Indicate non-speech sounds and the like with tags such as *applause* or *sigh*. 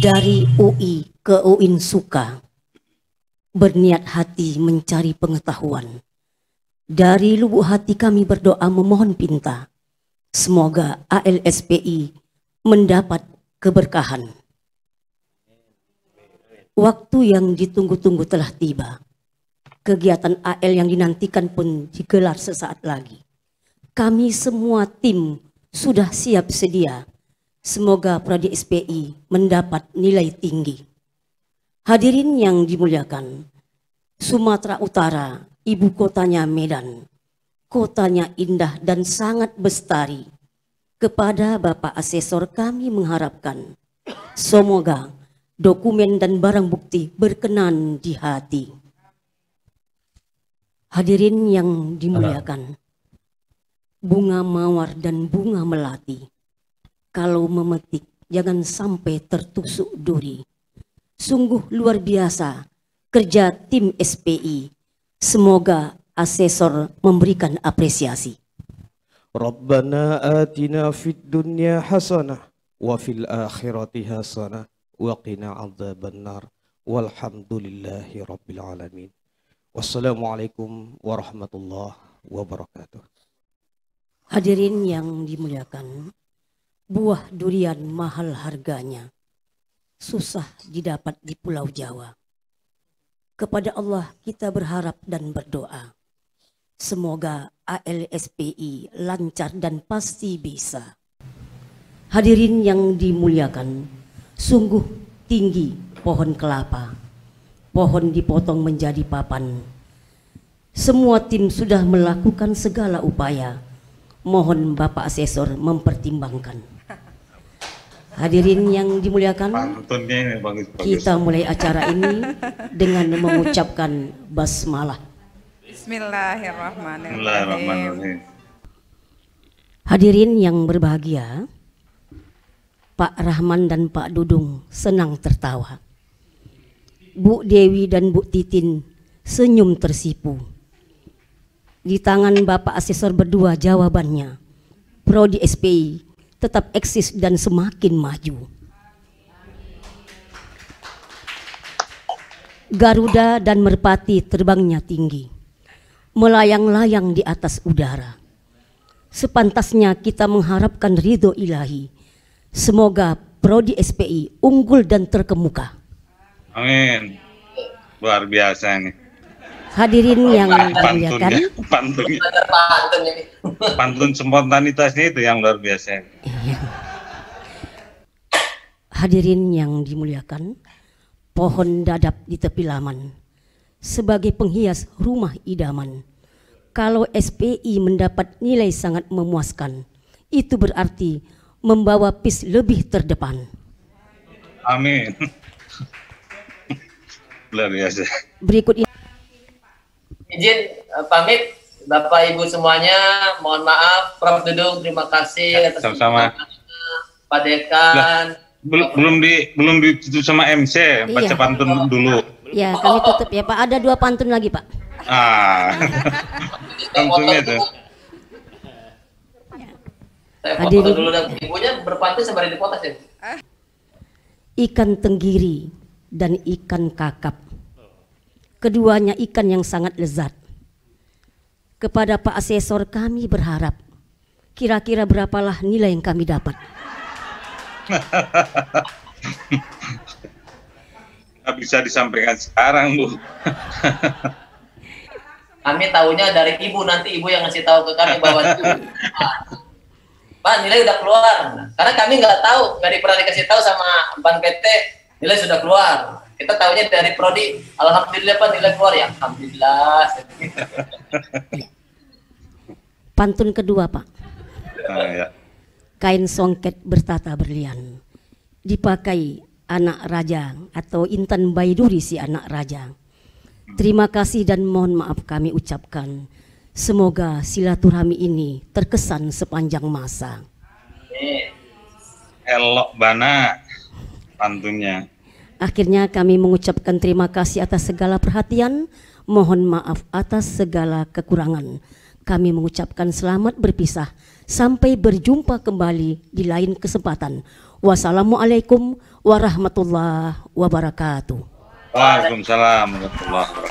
dari UI ke UIN Suka berniat hati mencari pengetahuan. Dari lubuk hati kami berdoa memohon pinta. Semoga ALSPI mendapat keberkahan. Waktu yang ditunggu-tunggu telah tiba. Kegiatan AL yang dinantikan pun digelar sesaat lagi. Kami semua tim sudah siap sedia Semoga Prodi SPI mendapat nilai tinggi. Hadirin yang dimuliakan, Sumatera Utara, ibu kotanya Medan, kotanya indah dan sangat bestari. Kepada Bapak Asesor kami mengharapkan, semoga dokumen dan barang bukti berkenan di hati. Hadirin yang dimuliakan, bunga mawar dan bunga melati kalau memetik, jangan sampai tertusuk duri. Sungguh luar biasa kerja tim SPI. Semoga asesor memberikan apresiasi. Rabbana atina fid dunya hasanah wa fil akhirati hasanah wa qina adzabannar walhamdulillahi rabbil alamin. Wassalamualaikum warahmatullahi wabarakatuh. Hadirin yang dimuliakan, buah durian mahal harganya, susah didapat di Pulau Jawa. Kepada Allah kita berharap dan berdoa. Semoga ALSPI lancar dan pasti bisa. Hadirin yang dimuliakan, sungguh tinggi pohon kelapa. Pohon dipotong menjadi papan. Semua tim sudah melakukan segala upaya. Mohon Bapak Asesor mempertimbangkan. Hadirin yang dimuliakan, bagus, bagus. kita mulai acara ini dengan mengucapkan basmalah. Bismillahirrahmanirrahim. Bismillahirrahmanirrahim. Hadirin yang berbahagia, Pak Rahman dan Pak Dudung senang tertawa. Bu Dewi dan Bu Titin senyum tersipu. Di tangan Bapak Asesor berdua jawabannya, Prodi SPI tetap eksis dan semakin maju. Garuda dan merpati terbangnya tinggi, melayang-layang di atas udara. Sepantasnya kita mengharapkan ridho ilahi. Semoga Prodi SPI unggul dan terkemuka. Amin. Luar biasa nih hadirin oh, yang pantun ya? pantunnya. pantun spontanitasnya itu yang luar biasa iya. hadirin yang dimuliakan pohon dadap di tepi laman sebagai penghias rumah idaman kalau SPI mendapat nilai sangat memuaskan itu berarti membawa PIS lebih terdepan amin *laughs* luar biasa berikut ini izin uh, pamit Bapak Ibu semuanya, mohon maaf Prof Dudung, terima kasih ya, atas sama-sama. Pak Dekan. Belum belum di belum ditutup sama MC, iya. baca iya. pantun dulu. Ya, kami tutup ya Pak. Ada dua pantun lagi Pak. Ah, *laughs* pantunnya itu. Saya foto dulu dan ibunya berpantun sembari dipotong ya. Ikan tenggiri dan ikan kakap keduanya ikan yang sangat lezat. Kepada Pak Asesor kami berharap, kira-kira berapalah nilai yang kami dapat? Tidak bisa disampaikan sekarang, Bu. kami tahunya dari ibu, nanti ibu yang ngasih tahu ke kami bahwa Pak, nilai sudah keluar. Karena kami nggak tahu, nggak pernah dikasih tahu sama Bank PT, nilai sudah keluar kita tahunya dari prodi alhamdulillah pak nilai keluar ya alhamdulillah pantun kedua pak ah, ya. kain songket bertata berlian dipakai anak raja atau intan baiduri si anak raja terima kasih dan mohon maaf kami ucapkan semoga silaturahmi ini terkesan sepanjang masa elok bana pantunnya Akhirnya kami mengucapkan terima kasih atas segala perhatian, mohon maaf atas segala kekurangan. Kami mengucapkan selamat berpisah, sampai berjumpa kembali di lain kesempatan. Wassalamualaikum warahmatullahi wabarakatuh. Waalaikumsalam warahmatullahi wabarakatuh.